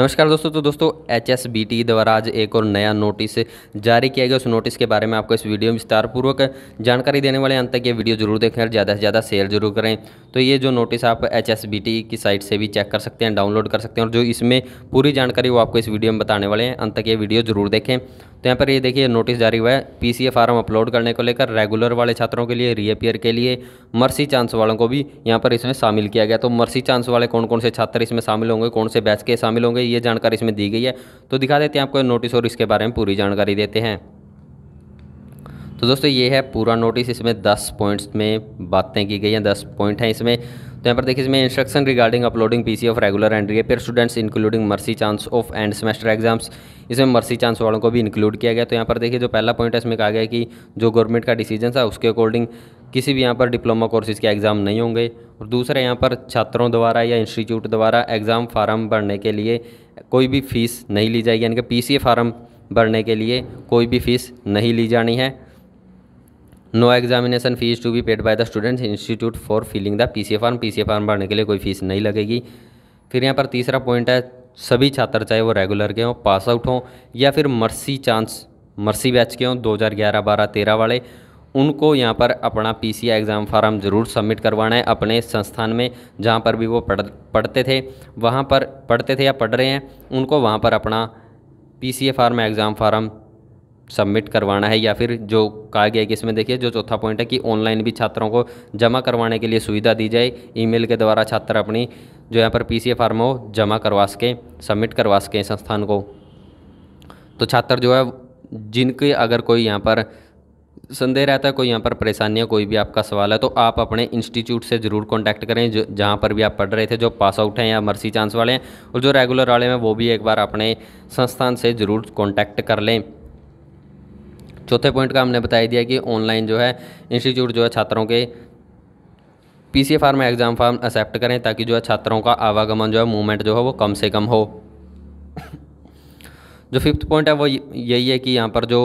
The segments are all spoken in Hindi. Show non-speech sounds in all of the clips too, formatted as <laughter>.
नमस्कार दोस्तों तो दोस्तों एच एस बी टी द्वारा आज एक और नया नोटिस जारी किया गया उस नोटिस के बारे में आपको इस वीडियो में विस्तारपूर्वक जानकारी देने वाले अंत तक ये वीडियो जरूर देखें और ज़्यादा से ज़्यादा शेयर जरूर करें तो ये जो नोटिस आप एच एस बी टी की साइट से भी चेक कर सकते हैं डाउनलोड कर सकते हैं और जो इसमें पूरी जानकारी वो आपको इस वीडियो में बताने वाले हैं अंत तक ये वीडियो जरूर देखें तो यहाँ पर ये देखिए नोटिस जारी हुआ है P C A form upload करने को लेकर रेगुलर वाले छात्रों के लिए रीअपियर के लिए मर्सी चांस वालों को भी यहाँ पर इसमें शामिल किया गया तो मर्सी चांस वाले कौन कौन से छात्र इसमें शामिल होंगे कौन से बैच के शामिल होंगे ये जानकारी इसमें दी गई है तो दिखा देते हैं आपको नोटिस और इसके बारे में पूरी जानकारी देते हैं तो दोस्तों ये है पूरा नोटिस इसमें दस पॉइंट्स में बातें की गई हैं दस पॉइंट हैं इसमें तो यहाँ पर देखिए इसमें instruction regarding uploading PC of regular and repair students including mercy chance of end semester exams इसमें मर्सी चांस वालों को भी इंक्लूड किया गया तो यहाँ पर देखिए जो पहला पॉइंट है इसमें कहा गया कि जो गवर्नमेंट का डिसीजन था उसके अकॉर्डिंग किसी भी यहाँ पर डिप्लोमा कोर्सेज़ के एग्ज़ाम नहीं होंगे और दूसरा यहाँ पर छात्रों द्वारा या इंस्टीट्यूट द्वारा एग्ज़ाम फार्म भरने के लिए कोई भी फ़ीस नहीं ली जाएगी यानी कि पी फार्म भरने के लिए कोई भी फ़ीस नहीं ली जानी है no examination fees to be paid by the students institute for filling the P C form P C form भरने के लिए कोई फीस नहीं लगेगी फिर यहाँ पर तीसरा पॉइंट है सभी छात्र चाहे वो रेगुलर के हों पास आउट हों या फिर मर्सी चांस मर्सी बैच के हों दो हज़ार ग्यारह बारह तेरह वाले उनको यहाँ पर अपना पी सी एग्ज़ाम फार्म ज़रूर सबमिट करवाना है अपने संस्थान में जहाँ पर भी वो पढ़ पढ़ते थे वहाँ पर पढ़ते थे या पढ़ रहे हैं उनको वहाँ पर अपना P C A form exam form submit करवाना है या फिर जो कहा गया है कि इसमें देखिए जो चौथा पॉइंट है कि ऑनलाइन भी छात्रों को जमा करवाने के लिए सुविधा दी जाए ईमेल के द्वारा छात्र अपनी जो यहाँ पर पी सी फॉर्म हो जमा करवा सकें सबमिट करवा सकें संस्थान को तो छात्र जो है जिनके अगर कोई यहाँ पर संदेह रहता है कोई यहाँ पर परेशानी है कोई भी आपका सवाल है तो आप अपने इंस्टीट्यूट से ज़रूर कांटेक्ट करें जो जहाँ पर भी आप पढ़ रहे थे जो पास आउट हैं या मर्सी चांस वाले हैं और जो रेगुलर वाले हैं वो भी एक बार अपने संस्थान से ज़रूर कांटेक्ट कर लें चौथे पॉइंट का हमने बताया दिया कि ऑनलाइन जो है इंस्टीट्यूट जो है छात्रों के P C form exam form accept करें ताकि जो है छात्रों का आवागमन जो है मूवमेंट जो है वो कम से कम हो जो फिफ्थ पॉइंट है वो यही है कि यहाँ पर जो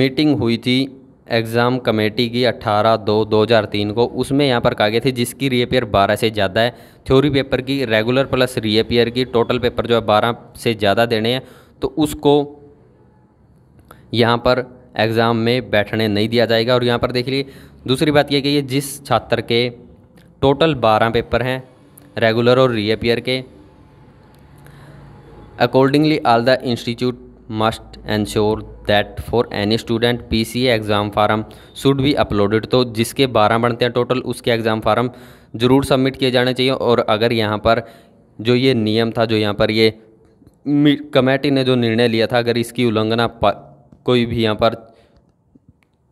मीटिंग हुई थी एग्ज़ाम कमेटी की 18 दो 2003 को उसमें यहाँ पर कहा गया थी जिसकी रीअपेयर 12 से ज़्यादा है थ्योरी पेपर की रेगुलर प्लस रीअपेयर की टोटल पेपर जो है 12 से ज़्यादा देने हैं तो उसको यहाँ पर एग्ज़ाम में बैठने नहीं दिया जाएगा और यहाँ पर देख लीजिए दूसरी बात यह कि जिस छात्र के टोटल बारह पेपर हैं रेगुलर और रीअपियर के accordingly all the institute must ensure that for any student P C exam form should be uploaded तो जिसके बारह बनते हैं टोटल उसके एग्ज़ाम फार्म ज़रूर सबमिट किए जाने चाहिए और अगर यहाँ पर जो ये नियम था जो यहाँ पर ये कमेटी ने जो निर्णय लिया था अगर इसकी उल्लंघना कोई भी यहाँ पर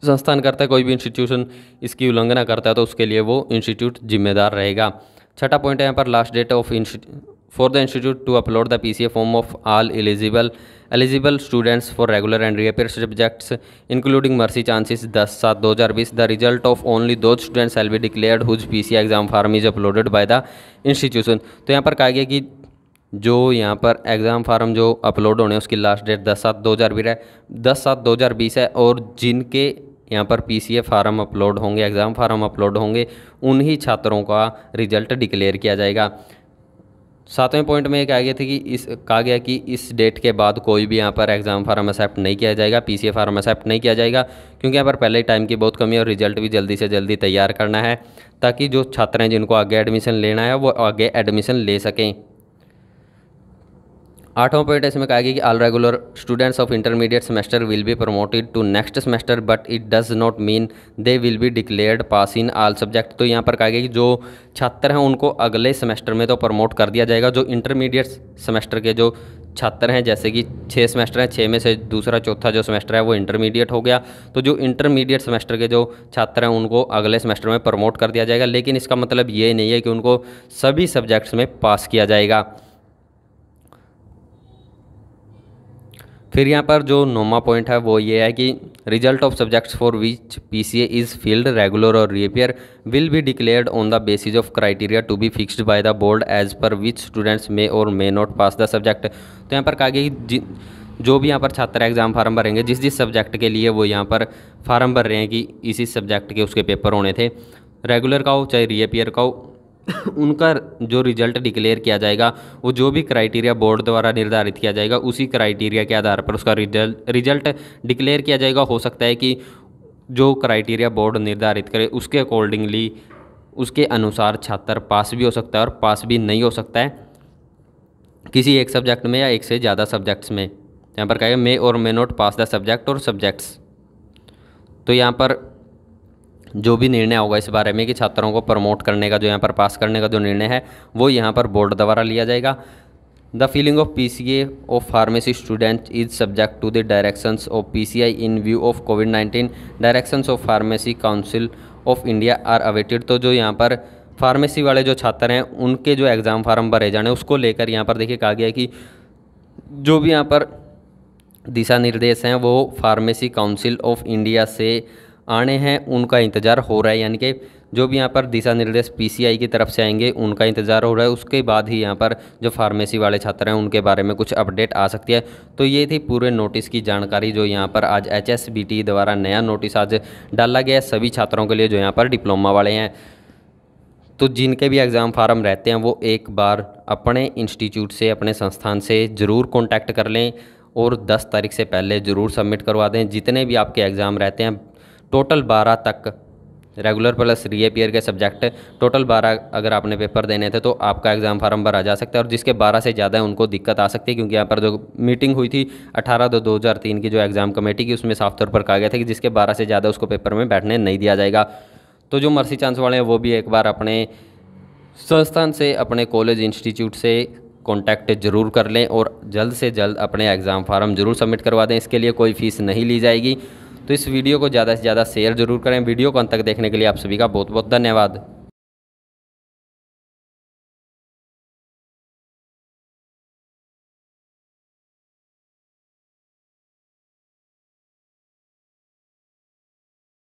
संस्थान करता है कोई भी इंस्टीट्यूशन इसकी उल्लंघना करता है तो उसके लिए वो इंस्टीट्यूट जिम्मेदार रहेगा छठा पॉइंट है यहाँ पर last date of for the institute to upload the P C A form of all eligible eligible students for regular and repair subjects including mercy chances दस सात दो हज़ार बीस द रिजल्ट ऑफ ओनली दो students L B declare whose P C exam form is uploaded by the institution तो यहाँ पर कहा गया कि जो यहाँ पर एग्ज़ाम फार्म जो अपलोड होने उसकी लास्ट डेट दस सात दो हज़ार बीस है दस सात दो हज़ार बीस है और जिनके यहाँ पर P C A form upload होंगे एग्ज़ाम फार्म अपलोड होंगे उन्हीं छात्रों का रिजल्ट डिक्लेयर किया जाएगा सातवें पॉइंट में ये कहा गया था कि इस कहा गया कि इस डेट के बाद कोई भी यहाँ पर एग्ज़ाम फार्म एक्सेप्ट नहीं किया जाएगा P C A form accept नहीं किया जाएगा क्योंकि यहाँ पर पहले ही टाइम की बहुत कमी है और रिजल्ट भी जल्दी से जल्दी तैयार करना है ताकि जो छात्र हैं जिनको आगे एडमिशन लेना है वो आगे एडमिशन ले सकें आठवां पॉइंट इसमें कहा गया कि all regular students of intermediate semester will be promoted to next semester but it does not mean they will be declared pass in all subject तो यहाँ पर कहा गया कि जो छात्र हैं उनको अगले सेमेस्टर में तो प्रमोट कर दिया जाएगा जो इंटरमीडिएट सेमेस्टर के जो छात्र हैं जैसे कि छः सेमेस्टर हैं छः में से दूसरा चौथा जो सेमेस्टर है वो इंटरमीडिएट हो गया तो जो इंटरमीडिएट सेमेस्टर के जो छात्र हैं उनको अगले सेमेस्टर में प्रमोट कर दिया जाएगा लेकिन इसका मतलब ये नहीं है कि उनको सभी सब्जेक्ट्स में पास किया जाएगा फिर यहाँ पर जो नोमा पॉइंट है वो ये है कि result of subjects for which P C as is filled regular और repair will be declared on the basis of criteria to be fixed by the board as per which students may or may not pass the subject तो यहाँ पर कहा गया कि जो भी यहाँ पर छात्र एग्ज़ाम फार्म भरेंगे जिस जिस सब्जेक्ट के लिए वो यहाँ पर फार्म भर रहे हैं कि इसी सब्जेक्ट के उसके पेपर होने थे रेगुलर का हो चाहे रीअपियर का हो <coughs> उनका जो रिजल्ट डिक्लेयर किया जाएगा वो जो भी क्राइटेरिया बोर्ड द्वारा निर्धारित किया जाएगा उसी क्राइटेरिया के आधार पर उसका रिजल्ट रिजल्ट डिक्लेयर किया जाएगा हो सकता है कि जो क्राइटेरिया बोर्ड निर्धारित करे उसके अकॉर्डिंगली उसके अनुसार छात्र पास भी हो सकता है और पास भी नहीं हो सकता है किसी एक सब्जेक्ट में या एक से ज़्यादा सब्जेक्ट्स में यहाँ पर कहेगा may or may not pass the subject और सब्जेक्ट्स तो यहाँ पर जो भी निर्णय होगा इस बारे में कि छात्रों को प्रमोट करने का जो यहाँ पर पास करने का जो निर्णय है वो यहाँ पर बोर्ड द्वारा लिया जाएगा the filling of P C A of pharmacy student is subject to the directions of P C I in view of COVID nineteen direction of Pharmacy Council of India are awaited तो जो यहाँ पर फार्मेसी वाले जो छात्र हैं उनके जो एग्ज़ाम फार्म भरे जाने उसको लेकर यहाँ पर देखिए कहा गया है कि जो भी यहाँ पर दिशा निर्देश हैं वो फार्मेसी काउंसिल ऑफ इंडिया से आने हैं उनका इंतज़ार हो रहा है यानी कि जो भी यहाँ पर दिशा निर्देश पीसीआई की तरफ से आएंगे उनका इंतज़ार हो रहा है उसके बाद ही यहाँ पर जो फार्मेसी वाले छात्र हैं उनके बारे में कुछ अपडेट आ सकती है तो ये थी पूरे नोटिस की जानकारी जो यहाँ पर आज एच द्वारा नया नोटिस आज डाला गया है सभी छात्रों के लिए जो यहाँ पर डिप्लोमा वाले हैं तो जिनके भी एग्ज़ाम फार्म रहते हैं वो एक बार अपने इंस्टीट्यूट से अपने संस्थान से ज़रूर कॉन्टैक्ट कर लें और 10 तारीख से पहले ज़रूर सबमिट करवा दें जितने भी आपके एग्ज़ाम रहते हैं टोटल बारह तक रेगुलर प्लस रीअपियर के सब्जेक्ट टोटल बारह अगर आपने पेपर देने थे तो आपका एग्ज़ाम फार्म भरा जा सकता है और जिसके बारह से ज़्यादा है उनको दिक्कत आ सकती है क्योंकि यहाँ पर जो मीटिंग हुई थी अठारह दो दो हज़ार तीन की जो एग्ज़ाम कमेटी की उसमें साफ तौर पर कहा गया था कि जिसके बारह से ज़्यादा उसको पेपर में बैठने नहीं दिया जाएगा तो जो मर्सी चांस वाले हैं वो भी एक बार अपने संस्थान से अपने कॉलेज इंस्टीट्यूट से कॉन्टैक्ट जरूर कर लें और जल्द से जल्द अपने एग्ज़ाम फार्म जरूर सबमिट करवा दें इसके लिए कोई फ़ीस नहीं ली जाएगी तो इस वीडियो को ज़्यादा से ज़्यादा शेयर जरूर करें वीडियो को अंत तक देखने के लिए आप सभी का बहुत बहुत धन्यवाद